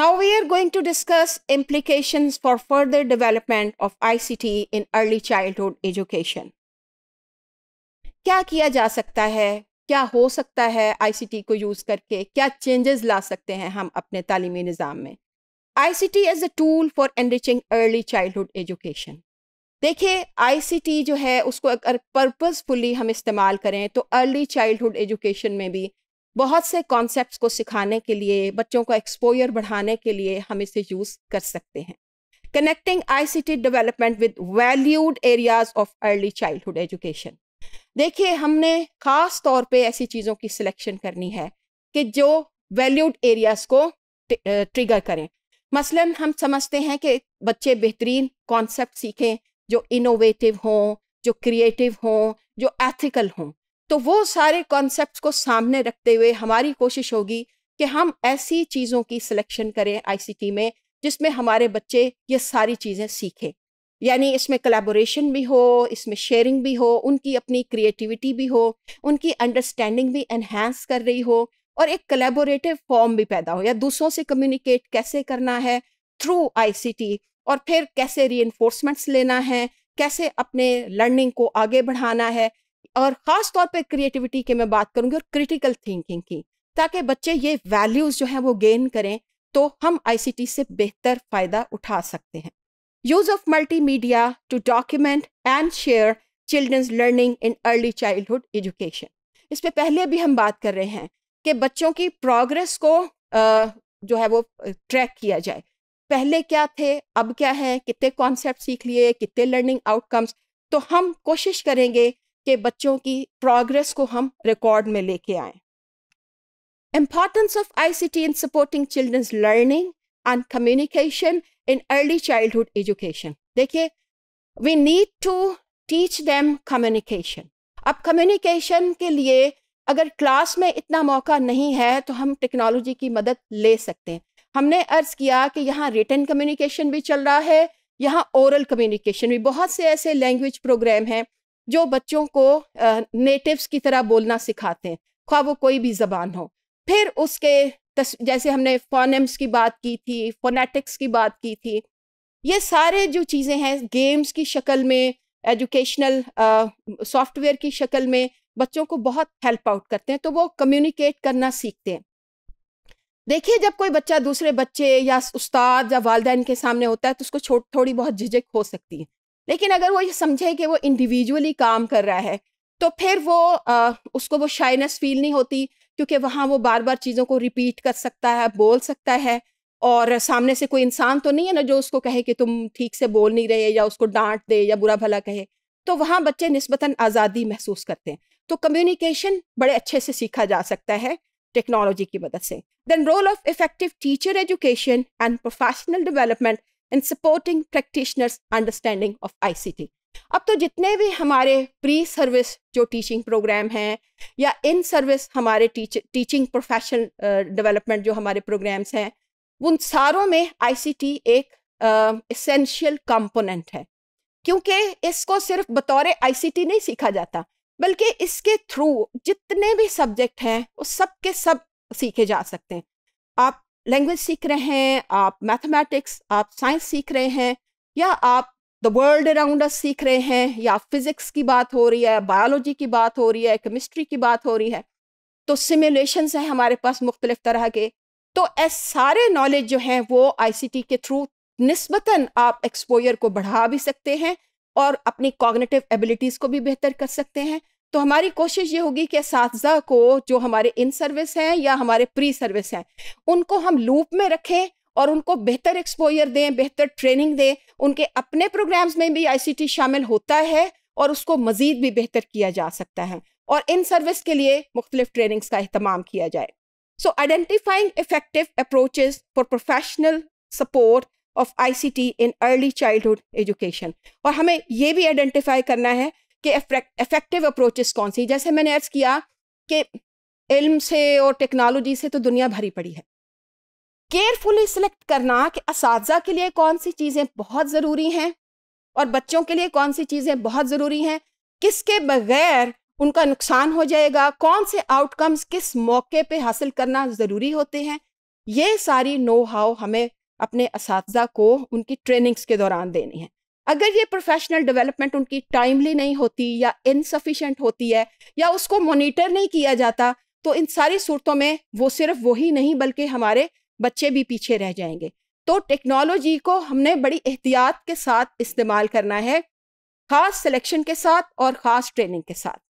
Now we are going to discuss implications for further development of ICT in early childhood education. क्या किया जा सकता है क्या हो सकता है टी को यूज़ करके क्या चेंजेस ला सकते हैं हम अपने तालीमी निज़ाम में T as a tool for enriching early hood education देखिए टी जो है उसको अगर पर्पज़फुली हम इस्तेमाल करें तो अर्ली चाइल्डहुड एजुकेशन में भी बहुत से कॉन्सेप्ट्स को सिखाने के लिए बच्चों को एक्सपोजर बढ़ाने के लिए हम इसे यूज़ कर सकते हैं connecting ICT development with valued areas of early childhood education देखिए हमने खास तौर पे ऐसी चीज़ों की सिलेक्शन करनी है कि जो वैल्यूड एरियाज को ट्रिगर करें मसलन हम समझते हैं कि बच्चे बेहतरीन कॉन्सेप्ट सीखें जो इनोवेटिव हों जो क्रिएटिव हों जो एथिकल हों तो वो सारे कॉन्सेप्ट को सामने रखते हुए हमारी कोशिश होगी कि हम ऐसी चीज़ों की सिलेक्शन करें आईसीटी में जिसमें हमारे बच्चे ये सारी चीज़ें सीखें यानी इसमें कलेबोरेशन भी हो इसमें शेयरिंग भी हो उनकी अपनी क्रिएटिविटी भी हो उनकी अंडरस्टैंडिंग भी एनहेंस कर रही हो और एक कलेबोरेटिव फॉर्म भी पैदा हो या दूसरों से कम्युनिकेट कैसे करना है थ्रू आई और फिर कैसे री लेना है कैसे अपने लर्निंग को आगे बढ़ाना है और ख़ास तौर पे क्रिएटिविटी की मैं बात करूंगी और क्रिटिकल थिंकिंग की ताकि बच्चे ये वैल्यूज़ जो हैं वो गेन करें तो हम आईसीटी से बेहतर फ़ायदा उठा सकते हैं use of multimedia to document and share children's learning in early childhood education इस पर पहले भी हम बात कर रहे हैं कि बच्चों की प्रोग्रेस को आ, जो है वो ट्रैक किया जाए पहले क्या थे अब क्या है कितने कॉन्सेप्ट सीख लिए कितने लर्निंग आउटकम्स तो हम कोशिश करेंगे के बच्चों की प्रोग्रेस को हम रिकॉर्ड में लेके आए importance of I C T in supporting children's learning and communication in early childhood education देखिए we need to teach them communication अब कम्युनिकेशन के लिए अगर क्लास में इतना मौका नहीं है तो हम टेक्नोलॉजी की मदद ले सकते हैं हमने अर्ज किया कि यहाँ रिटर्न कम्युनिकेशन भी चल रहा है यहाँ ओरल कम्युनिकेशन भी बहुत से ऐसे लैंग्वेज प्रोग्राम हैं जो बच्चों को नेटिव्स की तरह बोलना सिखाते हैं ख़्वा वो कोई भी ज़बान हो फिर उसके तस, जैसे हमने फोनम्स की बात की थी फोनेटिक्स की बात की थी ये सारे जो चीज़ें हैं गेम्स की शक्ल में एजुकेशनल सॉफ्टवेयर की शक्ल में बच्चों को बहुत हेल्प आउट करते हैं तो वो कम्युनिकेट करना सीखते हैं देखिए जब कोई बच्चा दूसरे बच्चे या उस्ताद या वालदेन के सामने होता है तो उसको छोट थोड़ी बहुत झिझक हो सकती है लेकिन अगर वो ये समझे कि वो इंडिविजुअली काम कर रहा है तो फिर वो आ, उसको वो शाइनेस फील नहीं होती क्योंकि वहाँ वो बार बार चीज़ों को रिपीट कर सकता है बोल सकता है और सामने से कोई इंसान तो नहीं है ना जो उसको कहे कि तुम ठीक से बोल नहीं रहे या उसको डांट दे या बुरा भला कहे तो वहाँ बच्चे नस्बता आज़ादी महसूस करते हैं तो कम्युनिकेशन बड़े अच्छे से सीखा जा सकता है टेक्नोलॉजी की मदद से then role of effective teacher education and professional development in supporting practitioners understanding of ICT अब तो जितने भी हमारे प्री सर्विस जो टीचिंग प्रोग्राम हैं या इन सर्विस हमारे टीच, टीचिंग प्रोफेशनल डेवलपमेंट जो हमारे प्रोग्राम्स हैं उन सारों में आईसीटी एक इसेंशियल uh, कंपोनेंट है क्योंकि इसको सिर्फ बतौर आईसीटी नहीं सीखा जाता बल्कि इसके थ्रू जितने भी सब्जेक्ट हैं वो सब के सब सीखे जा सकते हैं आप लैंग्वेज सीख रहे हैं आप मैथमेटिक्स आप साइंस सीख रहे हैं या आप द वर्ल्ड अराउंड अस सीख रहे हैं या फिजिक्स की बात हो रही है बायोलॉजी की बात हो रही है केमिस्ट्री की बात हो रही है तो सिमुलेशंस हैं हमारे पास मुख्तलिफ तरह के तो ऐसे सारे नॉलेज जो हैं वो आईसीटी के थ्रू नस्बता आप एक्सपोजर को बढ़ा भी सकते हैं और अपनी कॉग्निटिव एबिलिटीज़ को भी बेहतर कर सकते हैं तो हमारी कोशिश ये होगी कि इस को जो हमारे इन सर्विस हैं या हमारे प्री सर्विस हैं उनको हम लूप में रखें और उनको बेहतर एक्सपोजर दें बेहतर ट्रेनिंग दें उनके अपने प्रोग्राम्स में भी आई शामिल होता है और उसको मज़ीद भी बेहतर किया जा सकता है और इन सर्विस के लिए मुख्तलिफ ट्रेनिंग्स का अहतमाम किया जाए so identifying effective approaches for professional support of T in early childhood education और हमें ये भी आइडेंटिफाई करना है कि इफेक्टिव अप्रोचेस कौन सी जैसे मैंने अर्ज किया कि इल्म से और टेक्नोलॉजी से तो दुनिया भरी पड़ी है केयरफुली सिलेक्ट करना कि इस के लिए कौन सी चीज़ें बहुत ज़रूरी हैं और बच्चों के लिए कौन सी चीज़ें बहुत ज़रूरी हैं किसके बगैर उनका नुकसान हो जाएगा कौन से आउटकम्स किस मौके पे हासिल करना ज़रूरी होते हैं ये सारी नो हाउ हमें अपने इस को उनकी ट्रेनिंग्स के दौरान देनी है अगर ये प्रोफेशनल डेवलपमेंट उनकी टाइमली नहीं होती या इनसफिशेंट होती है या उसको मोनिटर नहीं किया जाता तो इन सारी सूरतों में वो सिर्फ वही नहीं बल्कि हमारे बच्चे भी पीछे रह जाएंगे तो टेक्नोलॉजी को हमने बड़ी एहतियात के साथ इस्तेमाल करना है ख़ास सिलेक्शन के साथ और ख़ास ट्रेनिंग के साथ